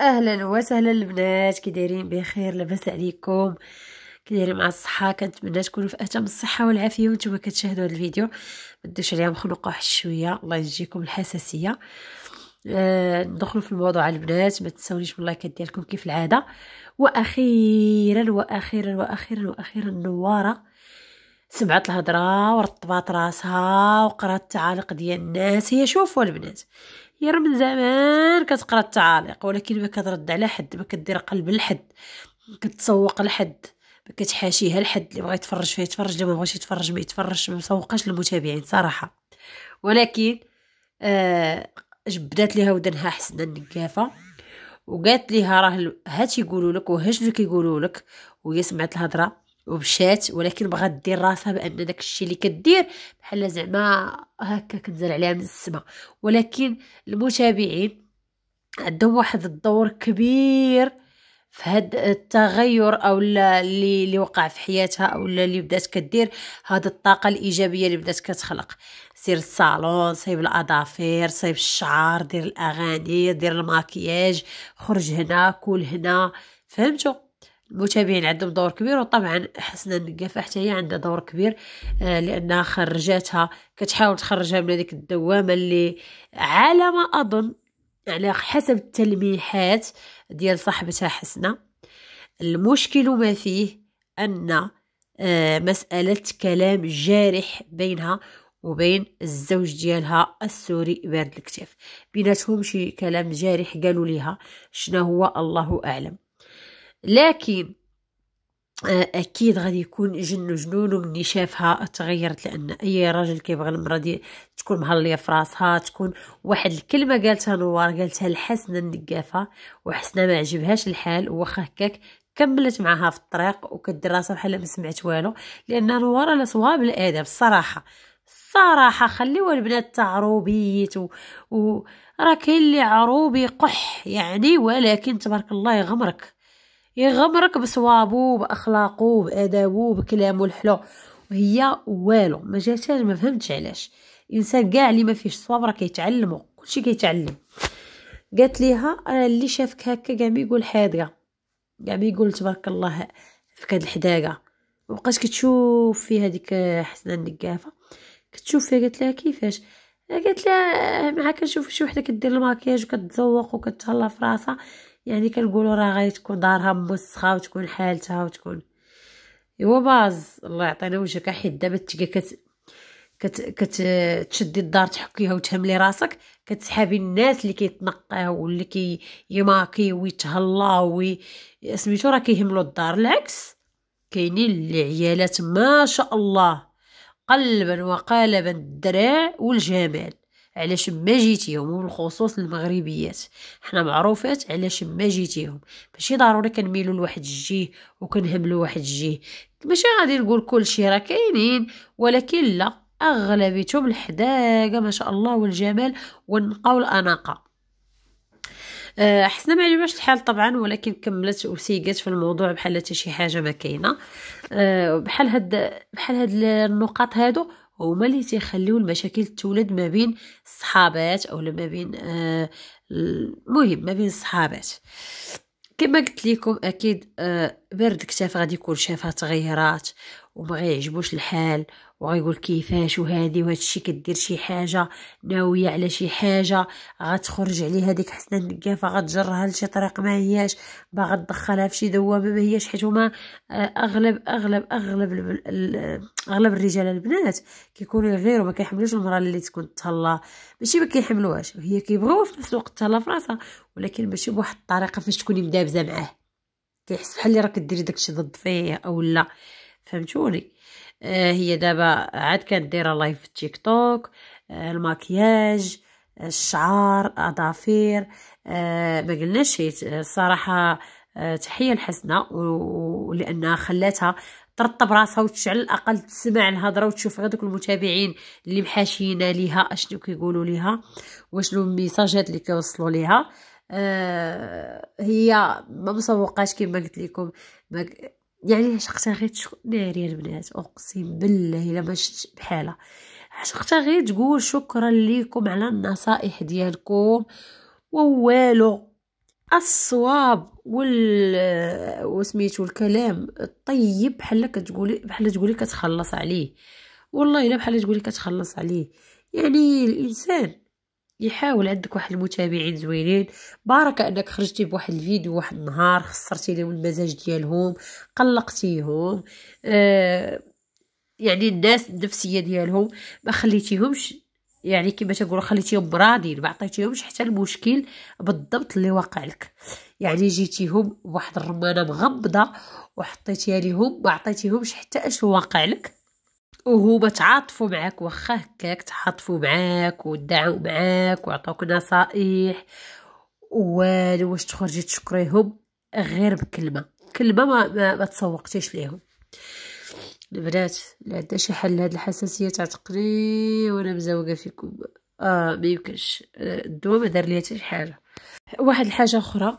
اهلا وسهلا البنات كي دايرين بخير لاباس عليكم كي دايرين مع الصحه كنتمنى تكونوا في اتم الصحه والعافيه وانتم كتشاهدوا هذا الفيديو ما تدوش عليها مخنوقه واحد شويه الله يجيكم الحساسيه آه، ندخلوا في الموضوع البنات ما تنساونيش من اللايكات ديالكم كيف العاده واخيرا واخيرا واخيرا واخيرا النواره سمعت الهضره ورطبات راسها وقرات التعاليق ديال الناس هي شوفوا البنات يا من زمان كتقرا التعاليق ولكن ما كترد على حد ما كدير قلب لحد كتسوق لحد ما كتحاشيها لحد اللي بغى يتفرج فيها يتفرج اللي ما بغاش يتفرج ما يتفرجش ما مسوقاش للمتابعين صراحه ولكن آه جبدات ليها ودنها حسنه النقافه وقالت ليها راه هاد يقولوا لك وهاش اللي كيقولوا لك وهي سمعت الهضره ومشات ولكن بغات دير راسها بان داك الشيء اللي كدير بحال زعما هكا كنزل عليها من السما ولكن المتابعين عندهم واحد الدور كبير في هاد التغير او اللي اللي وقع في حياتها او اللي بدات كدير هاد الطاقه الايجابيه اللي بدات كتخلق سير الصالون صايب الاظافير صايب الشعر دير الاغاني دير الماكياج خرج هنا كل هنا فهمتوا المتابعين عندهم دور كبير وطبعا حسنا النقافة حتى هي عندها دور كبير آه، لانها خرجاتها كتحاول تخرجها من هذيك الدوامه اللي على ما اظن على حسب التلميحات ديال صاحبتها حسنا المشكل ما فيه ان آه، مساله كلام جارح بينها وبين الزوج ديالها السوري بارد الكتاف بيناتهم شي كلام جارح قالوا ليها شنو هو الله اعلم لكن آه، اكيد غادي يكون جن جنون مني شافها تغيرت لان اي راجل كيبغي المراه دي تكون مهليه في راسها تكون واحد الكلمه قالتها نوار قالتها لحسنه النقافه وحسنه ما عجبهاش الحال واخا هكاك كملت معها في الطريق وكدير راسها بحال ما سمعت والو لان نوار انا صواب الادب الصراحه الصراحه خليو البنات تاع عروبيت و, و... راه كاين اللي عروبي قح يعني ولكن تبارك الله يغمرك يغمرك بصوابو باخلاقو بادابو بكلامو الحلو وهي والو ما جاتهاش ما فهمتش علاش الانسان كاع اللي ما فيهش صواب راه كيتعلمو كلشي كيتعلم قالت ليها انا اللي شافك هكا كاع بيقول يقول كاع بيقول تبارك الله فيك هاد الحداقه وبقات كتشوف في هذيك حسنه النقافه كتشوف فيها قالت لها كيفاش قالت لها معاك كنشوف شي وحده كدير الماكياج وكتزوق وكتهلا في راسها يعني كنقولوا راه غتكون دارها موسخه وتكون حالتها وتكون ايوا باز الله يعطينا وجهك حيت دابا تلقى كت كت كتشدي الدار تحكيها وتهملي راسك كتسحابي الناس اللي كيتنقاو واللي كي يماكي ويتهلاو وي سميتو راه كيهملوا الدار العكس كاينين اللي عيالات ما شاء الله قلبا وقالبا الدراع والجمال على شما جيتيهم وبالخصوص المغربيات حنا معروفات على شما جيتيهم ماشي ضروري كنميلو لواحد الجيه وكنهملو واحد الجيه ماشي غادي نقول كلشي راه كاينين ولكن لا اغلبيتهم الحداقه ما شاء الله والجمال والنقى والاناقه آه، حسنا ما عجبهاش الحال طبعا ولكن كملت وسيقات في الموضوع بحال حتى شي حاجه ما كاينه آه، بحال هاد بحال هاد النقاط هادو هما اللي تيخليو المشاكل تولد ما بين الصحابات او ما بين آه، المهم ما بين الصحابات كما قلت لكم اكيد آه برد كتاف غادي يكون شافها تغيرات وما يعجبوش الحال وغيقول كيفاش وهادي وهادشي كدير شي حاجه ناويه على شي حاجه غتخرج عليها ديك حسنه النقافه غتجرها لشي طريق ما هياش باغا تدخلها في شي دوامه ما هياش حيت هما آه، اغلب اغلب اغلب اغلب الرجال البنات كيكونوا غير وما كيحملوش المراه اللي تكون تهلا ماشي ما كيحملوهاش هي كيبغيو في نفس الوقت تهلا في راسها ولكن ماشي بواحد الطريقه فاش تكوني مدابزه معاه كيحس بحال اللي راك ديري داكشي ضد فيه او لا فهمتوني آه، هي دابا عاد كدير لايف في تيك توك آه، الماكياج الشعر اظافير آه، ما قلناش هي الصراحه تحيه لحسنه ولانها خلاتها ترطب راسها وتشعل الاقل تسمع الهضره وتشوف غير دوك المتابعين اللي محاشينا ليها اشنو كيقولوا ليها وشنو الميساجات اللي كيوصلوا ليها آه هي ما مسوقاش كما قلت لكم يعني عشقتها غير تشكر ناري البنات اقسم بالله الا ما شفت بحالها عشقتها غير تقول شكرا ليكم على النصائح ديالكم ووالو الصواب وال وسميتو الكلام الطيب بحال كتقولي بحال تقولي كتخلص عليه والله الا بحال تقولي كتخلص عليه يعني الانسان يحاول عندك واحد المتابعين زوينين بارك انك خرجتي بواحد الفيديو واحد النهار خسرتي لهم المزاج ديالهم قلقتيهم آه يعني الناس النفسيه ديالهم ما خليتيهمش يعني كما تقولوا خليتيهم برادين ما عطيتيهمش حتى المشكل بالضبط اللي واقع لك يعني جيتيهم بواحد الرمانه مغمضه وحطيتيها لهم ما عطيتيهمش حتى اش واقع لك وهو تعاطفوا معاك واخا هكاك تعاطفوا معاك ودعوا معاك وعطوك نصائح والو واش تخرجي تشكريهم غير بكلمه كلمه ما, ما, ما تسوقتيش ليهم البنات لا عندها شي حل لهاد الحساسيه تاع تقري وانا مزوقه فيكم اه ما يمكنش آه، الدواء ما دار ليا حتى شي حاجه واحد الحاجه اخرى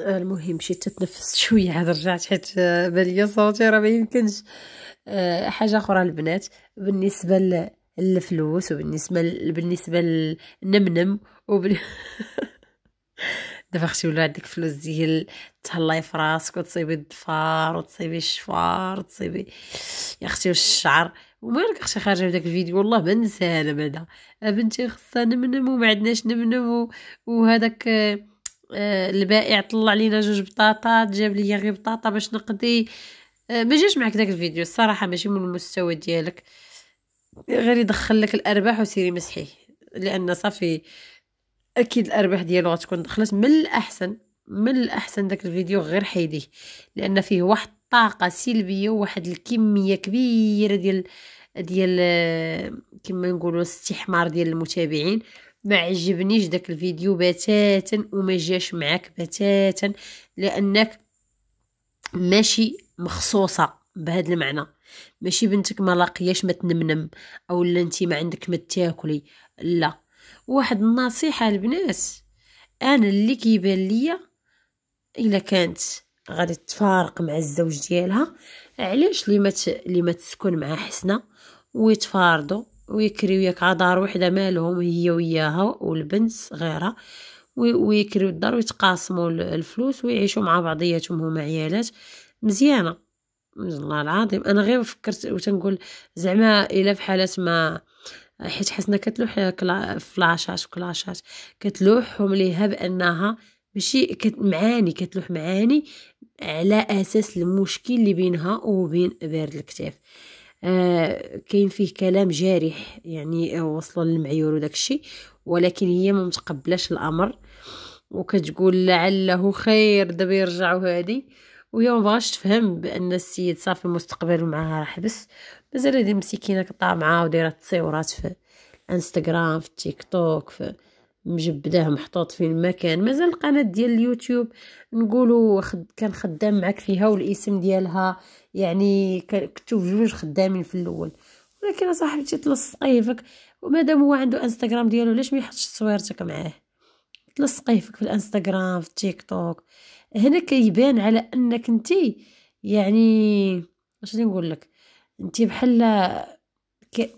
المهم مشيت تتنفس شويه عاد رجعت حيت بالي صوتي راه ما يمكنش آه، حاجه اخرى البنات بالنسبه للفلوس وبالنسبه بالنسبه للنمنم وبال... دابا اختي ولا عندك فلوس ديال تهلاي في راسك وتصيبي الضفار وتصيبي الشفار وتصيبي يا اختي والشعر ومالك اختي خارجه بداك الفيديو والله ما نساها انا بعدا بنتي خصها نمنم وما عندناش نمنم وهذاك آه، البائع طلع لينا جوج بطاطا جاب لي غير بطاطا باش نقضي آه، ما جاش معك داك الفيديو الصراحه ماشي من المستوى ديالك غير يدخل لك الارباح وسيري مسحيه لان صافي اكيد الارباح ديالو غتكون دخلت من الاحسن من الاحسن داك الفيديو غير حيديه لان فيه واحد الطاقه سلبيه وواحد الكميه كبيره ديال ديال آه، كما نقولوا استحمار ديال المتابعين ما عجبنيش داك الفيديو بتاتا وما جاش معاك بتاتا لانك ماشي مخصوصه بهذا المعنى ماشي بنتك ما لاقياش ما تنمنم او لا انت ما عندك ما تاكلي لا واحد النصيحه البنات انا اللي كيبان ليا الا كانت غادي تفارق مع الزوج ديالها علاش لي ما ما تسكن مع حسنه ويتفارضوا ويكريو ياك دار وحده مالهم هي وياها والبنت صغيره ويكريو الدار ويتقاسموا الفلوس ويعيشوا مع بعضياتهم هما عيالات مزيانه والله العظيم انا غير فكرت وتنقول زعما الا في حاله ما حيت حسنا كتلوح فلاشات وكلاشات كتلوحهم ليها بانها ماشي كت معاني كتلوح معاني على اساس المشكل اللي بينها وبين بارد الكتاف آه، كاين فيه كلام جارح يعني وصل للمعيور وداك الشيء ولكن هي ما متقبلاش الامر وكتقول لعله خير دابا يرجعوا هادي وهي ما بغاش تفهم بان السيد صافي مستقبل معاها راه حبس مازال هذه مسكينه كطامعه ودايره تصاورات في انستغرام في تيك توك في مجبداه محطوط في المكان مازال القناه ديال اليوتيوب نقولوا كان خدام معك فيها والاسم ديالها يعني كنتو بجوج خدامين في الاول ولكن صاحبتي فيك ومادام هو عنده انستغرام ديالو علاش ما يحطش صويرتك معاه فيك في الانستغرام في التيك توك هنا كيبان على انك انت يعني اش نقول لك انت بحال ك...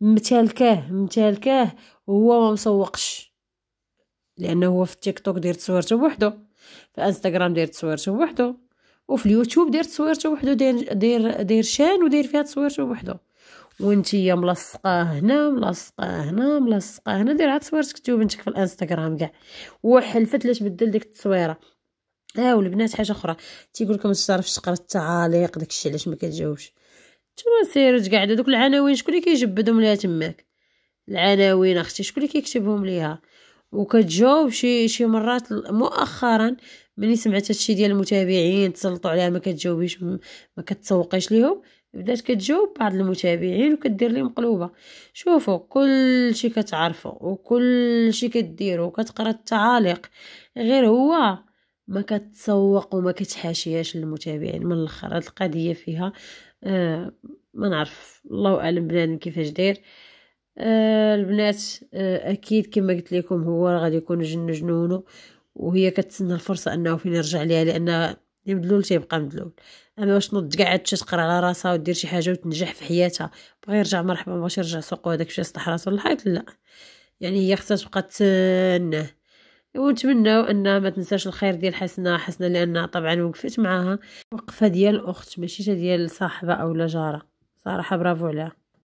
متالكاه متالكاه وهو ما مسوقش لانه هو في تيك توك دير تصويرته بوحدو في انستغرام دير تصويرته بوحدو وفي اليوتيوب دير تصويرته بوحدو داير داير دير شان وداير فيها تصويرته بوحدو وانتي ملصقاه هنا ملصقه هنا ملصقه هنا دير عاد تصويرتك تو بنتك في الانستغرام كاع وحلفت لاش بدل ديك التصويره اه والبنات حاجه اخرى تيقول لكم الشرف تعرفش تقرا التعاليق داكشي علاش ما كتجاوبش نتوما سيروا تقعدوا دوك العناوين شكون اللي كيجبدهم ليها تماك العناوين اختي شكون اللي كيكتبهم ليها وكتجاوب شي شي مرات مؤخرا ملي سمعت هادشي ديال المتابعين تسلطوا عليها ما كتجاوبيش ما كتسوقيش ليهم بدات كتجاوب بعض المتابعين وكدير لهم قلوبه شوفوا كل شي كتعرفوا وكل شي كديروا وكتقرا التعاليق غير هو ما كتسوق وما كتحاشياش للمتابعين من الاخر هاد القضيه فيها آه ما نعرف الله اعلم بنادم كيفاش داير آه، البنات آه، اكيد كما قلت لكم هو غادي يكون جن جنونه وهي كتسنى الفرصه انه فين يرجع ليها لان مدلول تيبقى مدلول اما واش تنوض كاع تقرا على راسها ودير شي حاجه وتنجح في حياتها بغى يرجع مرحبا باش يرجع سوقو هذاك الشيء يصلح راسو للحيط لا يعني هي خصها تبقى تسنى ونتمنوا انها ما تنساش الخير ديال حسنه حسنه لانها طبعا وقفت معاها وقفه ديال الاخت ماشي ديال صاحبه اولا جاره صراحه برافو عليها